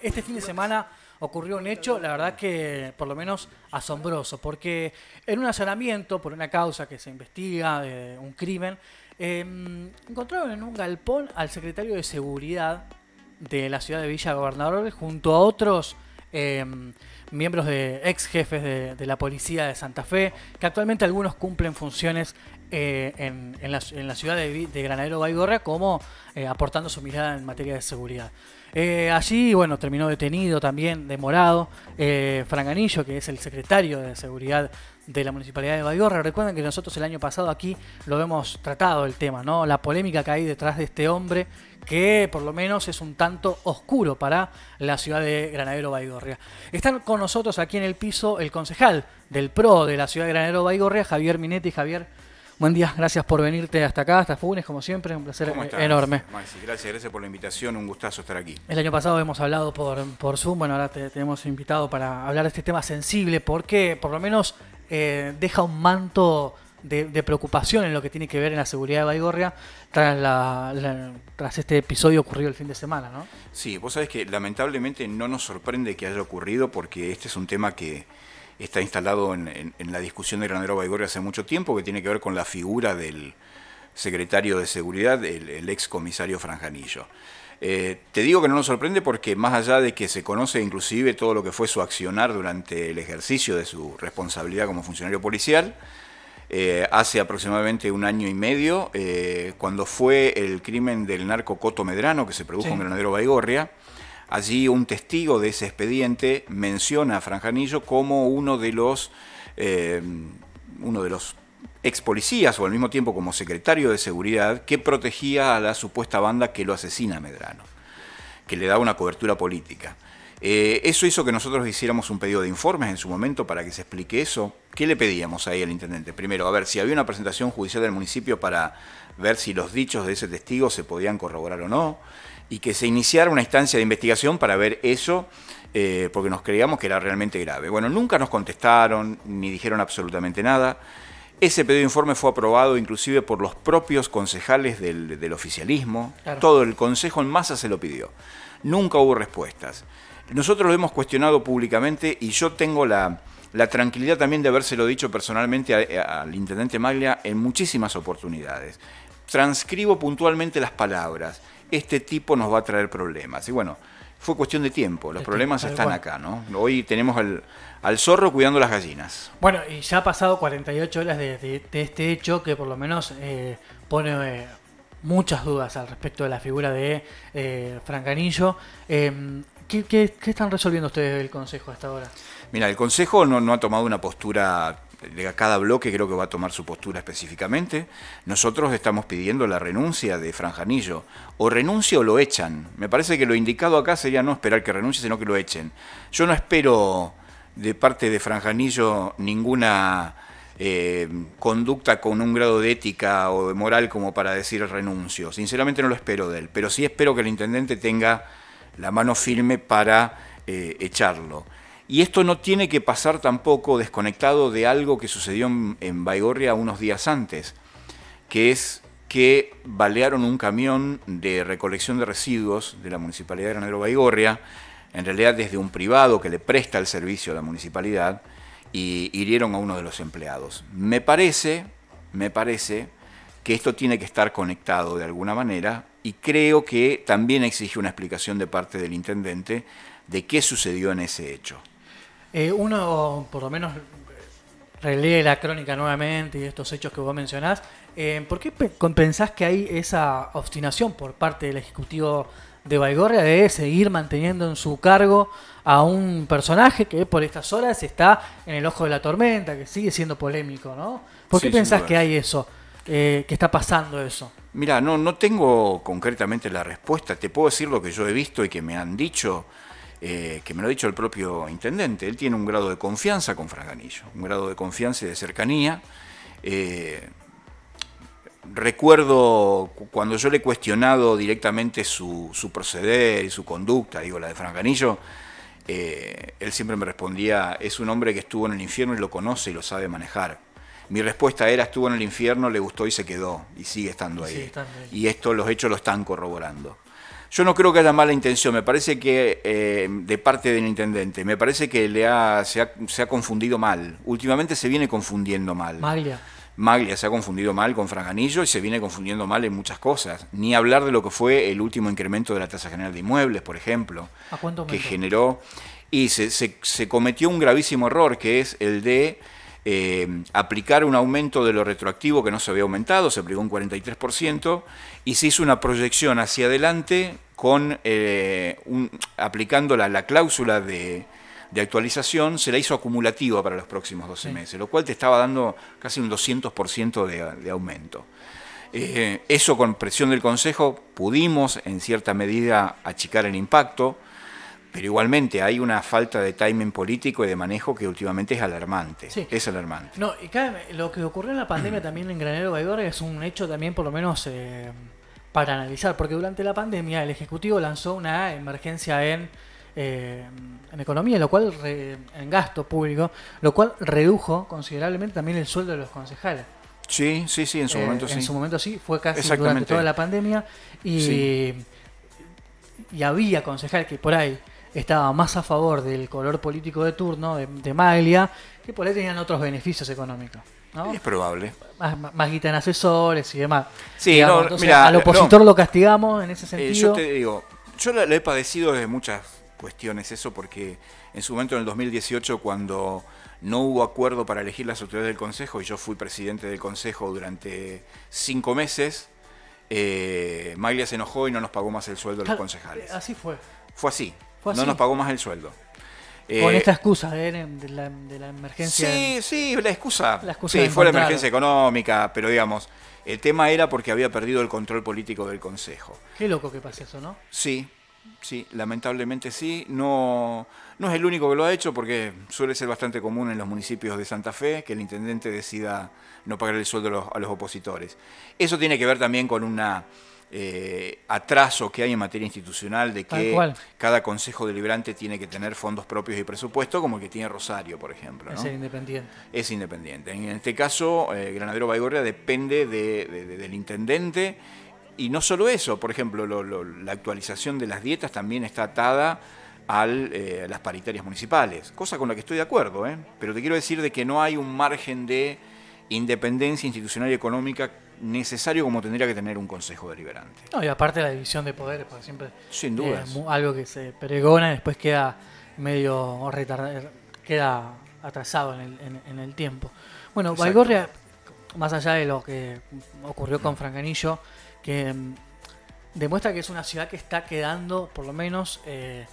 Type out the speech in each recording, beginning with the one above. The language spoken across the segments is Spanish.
Este fin de semana ocurrió un hecho, la verdad que por lo menos asombroso, porque en un allanamiento por una causa que se investiga, eh, un crimen, em, encontraron en un galpón al secretario de Seguridad de la ciudad de Villa Gobernador junto a otros Em, miembros de ex jefes de, la policía de Santa Fe, que actualmente algunos cumplen funciones eh, en, en, la, ciudad de, Granadero Baigorria como eh, aportando su mirada en materia de seguridad. Eh, allí, bueno, terminó detenido también, demorado, Franganillo, que es el secretario de seguridad de la Municipalidad de Baigorria. Recuerden que nosotros el año pasado aquí lo hemos tratado el tema, ¿no? La polémica que hay detrás de este hombre que por lo menos es un tanto oscuro para la ciudad de Granadero Baigorria. Están con nosotros aquí en el piso el concejal del PRO de la ciudad de Granadero Baigorria, Javier Minetti. Javier, Buen día, gracias por venirte hasta acá, hasta Funes, como siempre, un placer enorme. gracias, gracias por la invitación, un gustazo estar aquí. El año pasado hemos hablado por, por Zoom, bueno, ahora te, te, hemos invitado para hablar de este tema sensible, porque por lo menos eh, deja un manto de, preocupación en lo que tiene que ver en la seguridad de Baigorria tras, la, este episodio ocurrido el fin de semana, ¿no? Sí, vos sabés que lamentablemente no nos sorprende que haya ocurrido porque este es un tema que está instalado en, la discusión de Granero Baigorria hace mucho tiempo, que tiene que ver con la figura del secretario de Seguridad, el ex comisario Franjanillo. Eh, te digo que no nos sorprende porque más allá de que se conoce inclusive todo lo que fue su accionar durante el ejercicio de su responsabilidad como funcionario policial, eh, hace aproximadamente un año y medio, eh, cuando fue el crimen del narco Coto Medrano que se produjo en Granadero Baigorria, allí un testigo de ese expediente menciona a Franjanillo como uno de los, uno de los ex policías o al mismo tiempo como secretario de seguridad que protegía a la supuesta banda que lo asesina Medrano, que le daba una cobertura política. Eh, eso hizo que nosotros hiciéramos un pedido de informes en su momento para que se explique eso. ¿Qué le pedíamos ahí al intendente? Primero, a ver si había una presentación judicial del municipio para ver si los dichos de ese testigo se podían corroborar o no, y que se iniciara una instancia de investigación para ver eso, eh, porque nos creíamos que era realmente grave. Bueno, nunca nos contestaron ni dijeron absolutamente nada. Ese pedido de informe fue aprobado inclusive por los propios concejales del, oficialismo. Todo el Consejo en masa se lo pidió. Nunca hubo respuestas. Nosotros lo hemos cuestionado públicamente y yo tengo la, tranquilidad también de habérselo dicho personalmente al intendente Maglia en muchísimas oportunidades. Transcribo puntualmente las palabras. Este tipo nos va a traer problemas. Y bueno, fue cuestión de tiempo. Los problemas están eh, acá, ¿no? Hoy tenemos al, zorro cuidando las gallinas. Bueno, y ya ha pasado 48 horas de, este hecho que por lo menos eh, pone eh, muchas dudas al respecto de la figura de eh, Francanillo. ¿qué, están resolviendo ustedes del Consejo hasta ahora? Mira, el Consejo no ha tomado una postura cada bloque creo que va a tomar su postura específicamente. Nosotros estamos pidiendo la renuncia de Franjanillo. O renuncia o lo echan. Me parece que lo indicado acá sería no esperar que renuncie, sino que lo echen. Yo no espero de parte de Franjanillo ninguna eh, conducta con un grado de ética o de moral como para decir renuncio. Sinceramente no lo espero de él, pero sí espero que el intendente tenga la mano firme para eh, echarlo. Y esto no tiene que pasar tampoco desconectado de algo que sucedió en, Baigorria unos días antes, que es que balearon un camión de recolección de residuos de la Municipalidad de Granero Baigorria, en realidad desde un privado que le presta el servicio a la municipalidad, y hirieron a uno de los empleados. Me parece, me parece que esto tiene que estar conectado de alguna manera y creo que también exige una explicación de parte del intendente de qué sucedió en ese hecho. Eh, uno, por lo menos, relee la crónica nuevamente y estos hechos que vos mencionás. Eh, ¿Por qué pensás que hay esa obstinación por parte del Ejecutivo de Baigorria de seguir manteniendo en su cargo a un personaje que por estas horas está en el ojo de la tormenta, que sigue siendo polémico, ¿no? ¿Por qué pensás que hay eso? Eh, que está pasando eso? Mira, no, no tengo concretamente la respuesta. Te puedo decir lo que yo he visto y que me han dicho. Eh, que me lo ha dicho el propio intendente, él tiene un grado de confianza con fraganillo un grado de confianza y de cercanía. Eh, recuerdo cuando yo le he cuestionado directamente su, su proceder y su conducta, digo, la de Fran eh, él siempre me respondía, es un hombre que estuvo en el infierno y lo conoce y lo sabe manejar. Mi respuesta era, estuvo en el infierno, le gustó y se quedó, y sigue estando ahí. y esto los hechos lo están corroborando. Yo no creo que haya mala intención, me parece que eh, de parte del intendente, me parece que le ha, se, ha, confundido mal. Últimamente se viene confundiendo mal. Maglia. Maglia se ha confundido mal con Fraganillo y se viene confundiendo mal en muchas cosas. Ni hablar de lo que fue el último incremento de la tasa general de inmuebles, por ejemplo, ¿A cuánto que generó... Y se cometió un gravísimo error, que es el de eh, aplicar un aumento de lo retroactivo que no se había aumentado, se aplicó un 43%, y se hizo una proyección hacia adelante con, eh, aplicando la, cláusula de, actualización se la hizo acumulativa para los próximos 12 meses, lo cual te estaba dando casi un 200% de, aumento. Eh, eso con presión del Consejo pudimos en cierta medida achicar el impacto. Pero igualmente hay una falta de timing político y de manejo que últimamente es alarmante. Es alarmante. No, y lo que ocurrió en la pandemia también en Granero Baigorria es un hecho también, por lo menos, eh, para analizar. Porque durante la pandemia el Ejecutivo lanzó una emergencia en, eh, en economía, lo cual en gasto público, lo cual redujo considerablemente también el sueldo de los concejales. Sí, sí, sí, en su eh, momento sí. En su momento sí, fue casi durante toda la pandemia. y había concejales que por ahí estaba más a favor del color político de turno, de, Maglia, que por ahí tenían otros beneficios económicos. Es probable. Más, más guita en asesores y demás. Sí, al opositor lo castigamos en ese eh, sentido. yo te digo, yo lo, he padecido desde muchas cuestiones eso, porque en su momento en el 2018, cuando no hubo acuerdo para elegir las autoridades del Consejo, y yo fui presidente del Consejo durante cinco meses, eh, Maglia se enojó y no nos pagó más el sueldo de los concejales. Así fue. Fue así no nos pagó más el sueldo. Con eh, esta excusa de, la, emergencia. Sí, sí, la excusa. sí, fue la emergencia económica, pero digamos, el tema era porque había perdido el control político del Consejo. Qué loco que pase eso, ¿no? Sí, sí, lamentablemente sí. No, no es el único que lo ha hecho porque suele ser bastante común en los municipios de Santa Fe que el intendente decida no pagar el sueldo a los opositores. Eso tiene que ver también con una eh, atraso que hay en materia institucional de que cada consejo deliberante tiene que tener fondos propios y presupuesto, como el que tiene Rosario, por ejemplo. Es independiente. Es independiente. En este caso, eh, Granadero Baigorria depende del intendente. Y no solo eso, por ejemplo, la actualización de las dietas también está atada eh, a las paritarias municipales, cosa con la que estoy de acuerdo, pero te quiero decir de que no hay un margen de independencia institucional y económica necesario como tendría que tener un consejo deliberante. No, y aparte la división de poderes, porque siempre Sin dudas. algo que se pregona y después queda medio retardado, queda atrasado en el, tiempo. Bueno, más allá de lo que ocurrió con Francanillo, que mm, demuestra que es una ciudad que está quedando, por lo menos, eh,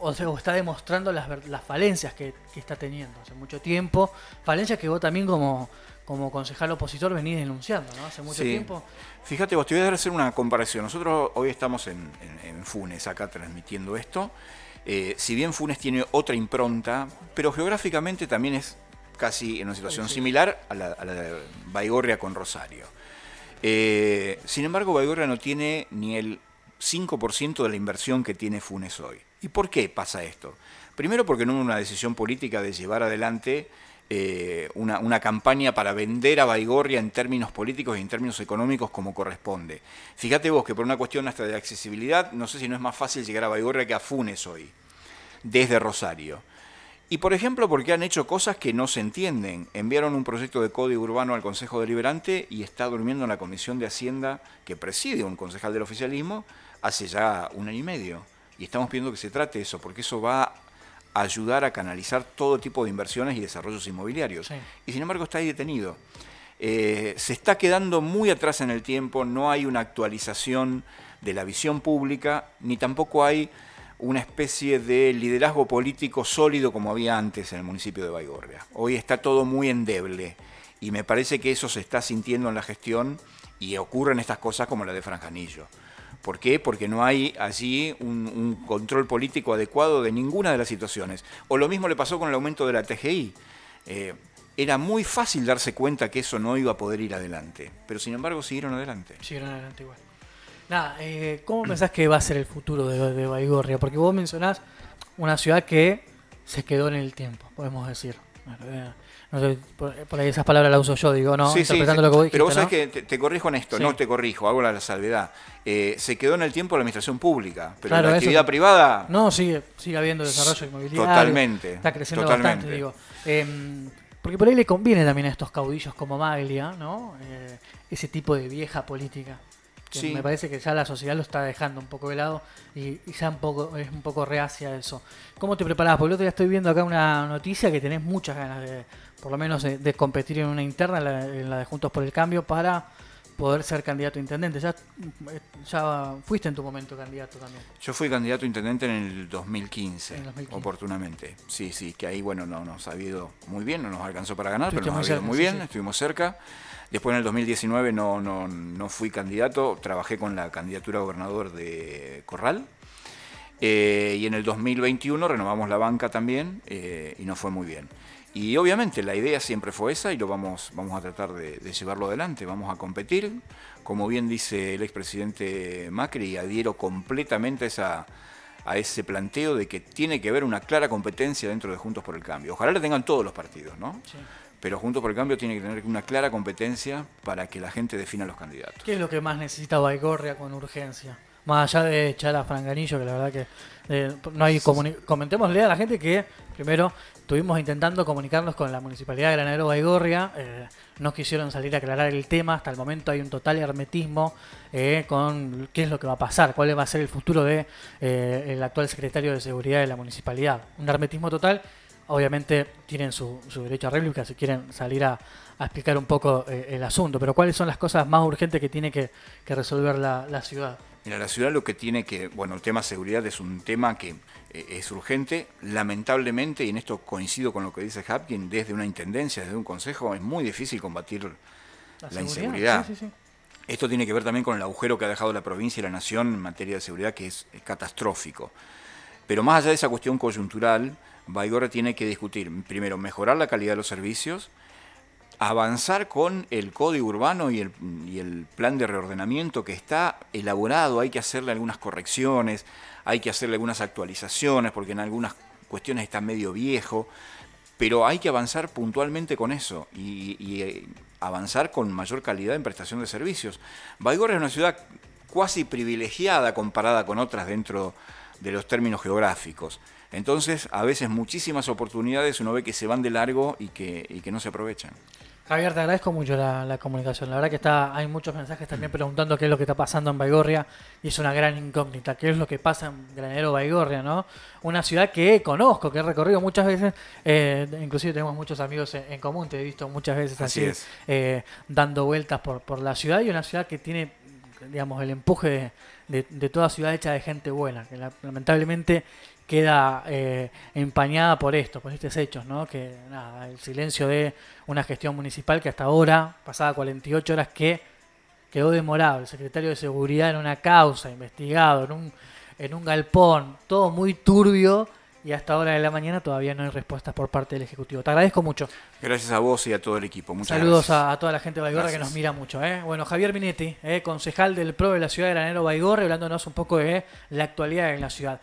o, sea, está demostrando las, falencias que, está teniendo hace mucho tiempo. Falencias que vos también como, como concejal opositor venís denunciando, ¿no? Hace mucho tiempo. Fíjate vos, te voy a hacer una comparación. Nosotros hoy estamos en, Funes, acá transmitiendo esto. Eh, si bien Funes tiene otra impronta, pero geográficamente también es casi en una situación similar a la, de Baigorria con Rosario. Eh, sin embargo, Baigorria no tiene ni el 5% de la inversión que tiene Funes hoy. ¿Y por qué pasa esto? Primero porque no hubo una decisión política de llevar adelante eh, una, campaña para vender a Baigorria en términos políticos y en términos económicos como corresponde. Fíjate vos que por una cuestión hasta de accesibilidad, no sé si no es más fácil llegar a Baigorria que a Funes hoy, desde Rosario. Y por ejemplo, porque han hecho cosas que no se entienden. Enviaron un proyecto de código urbano al Consejo Deliberante y está durmiendo en la Comisión de Hacienda que preside un concejal del oficialismo hace ya un año y medio. Y estamos pidiendo que se trate eso, porque eso va a ayudar a canalizar todo tipo de inversiones y desarrollos inmobiliarios. Y sin embargo está ahí detenido. Eh, se está quedando muy atrás en el tiempo, no hay una actualización de la visión pública, ni tampoco hay una especie de liderazgo político sólido como había antes en el municipio de Baigorria. Hoy está todo muy endeble y me parece que eso se está sintiendo en la gestión y ocurren estas cosas como la de Franjanillo. ¿Por qué? Porque no hay allí un, control político adecuado de ninguna de las situaciones. O lo mismo le pasó con el aumento de la TGI. Eh, era muy fácil darse cuenta que eso no iba a poder ir adelante, pero sin embargo siguieron adelante. Siguieron adelante igual. Nada, eh, ¿cómo pensás que va a ser el futuro de, de Baigorria? Porque vos mencionás una ciudad que se quedó en el tiempo, podemos decir. Eh, por, ahí esas palabras las uso yo, digo, ¿no? Interpretando lo que vos dijiste, Pero vos sabés que te, corrijo en esto, no te corrijo, hago la salvedad. Eh, se quedó en el tiempo la administración pública, pero la actividad privada. No, sigue, habiendo desarrollo inmobiliario. Totalmente. Está creciendo bastante, digo. Em, porque por ahí le conviene también a estos caudillos como Maglia, ¿no? Eh, ese tipo de vieja política. Me parece que ya la sociedad lo está dejando un poco de lado y, ya un poco, es un poco reacia a eso. ¿Cómo te preparás? Porque el otro día estoy viendo acá una noticia que tenés muchas ganas de, por lo menos eh, de, competir en una interna, en la, de Juntos por el Cambio, para poder ser candidato a intendente. Ya, eh, fuiste en tu momento candidato también. Yo fui candidato a intendente en el 2015, oportunamente. Sí, sí, que ahí, bueno, no nos ha ido muy bien, no nos alcanzó para ganar, pero nos ha ido muy bien, estuvimos cerca. Después en el 2019 no, no, no fui candidato, trabajé con la candidatura a gobernador de Corral. Eh, y en el 2021 renovamos la banca también y no fue muy bien. Y obviamente la idea siempre fue esa y lo vamos, vamos a tratar de, llevarlo adelante, vamos a competir. Como bien dice el expresidente Macri, adhiero completamente a, esa, a ese planteo de que tiene que haber una clara competencia dentro de Juntos por el Cambio. Ojalá la tengan todos los partidos, ¿no? Pero Juntos por el Cambio tiene que tener una clara competencia para que la gente defina los candidatos. ¿Qué es lo que más necesita Baigorria con urgencia? Más allá de echar a Franganillo, que la verdad que eh, no hay comentémosle a la gente que primero estuvimos intentando comunicarnos con la municipalidad de Granadero Baigorria, eh, No quisieron salir a aclarar el tema, hasta el momento hay un total hermetismo eh, con qué es lo que va a pasar, cuál va a ser el futuro de eh, el actual secretario de seguridad de la municipalidad, un hermetismo total. Obviamente tienen su, derecho a réplica si quieren salir a, explicar un poco el asunto, pero cuáles son las cosas más urgentes que tiene que, resolver la ciudad. Mira, la ciudad lo que tiene que, bueno, el tema seguridad es un tema que eh, es urgente, lamentablemente, y en esto coincido con lo que dice Hapkin, desde una intendencia, desde un consejo, es muy difícil combatir la, inseguridad. Esto tiene que ver también con el agujero que ha dejado la provincia y la nación en materia de seguridad, que es, catastrófico. Pero más allá de esa cuestión coyuntural, Baigorra tiene que discutir, primero, mejorar la calidad de los servicios, avanzar con el código urbano y el, plan de reordenamiento que está elaborado. Hay que hacerle algunas correcciones, hay que hacerle algunas actualizaciones, porque en algunas cuestiones está medio viejo, pero hay que avanzar puntualmente con eso y, eh, avanzar con mayor calidad en prestación de servicios. Baigorria es una ciudad cuasi privilegiada comparada con otras dentro de de los términos geográficos. Entonces, a veces muchísimas oportunidades uno ve que se van de largo y que, que no se aprovechan. Javier, te agradezco mucho la, comunicación. La verdad que está, hay muchos mensajes también mm. preguntando qué es lo que está pasando en Baigorria y es una gran incógnita. ¿Qué es lo que pasa en Granero Baigorria, no? Una ciudad que conozco, que he recorrido muchas veces. Eh, inclusive tenemos muchos amigos en, común. Te he visto muchas veces así, eh, dando vueltas por, por la ciudad y una ciudad que tiene, digamos, el empuje de de, toda ciudad hecha de gente buena, que lamentablemente queda eh, empañada por esto, por estos hechos, ¿no? Que nada, el silencio de una gestión municipal que hasta ahora, pasada 48 horas, que quedó demorado, el secretario de seguridad en una causa, investigado, en un, en un galpón, todo muy turbio y hasta ahora de la mañana todavía no hay respuestas por parte del Ejecutivo. Te agradezco mucho. Gracias a vos y a todo el equipo. Muchas Saludos A, toda la gente de Baigorra que nos mira mucho. ¿eh? Bueno, Javier Minetti, eh, concejal del PRO de la ciudad de Granero Baigorre, hablándonos un poco de la actualidad en la ciudad.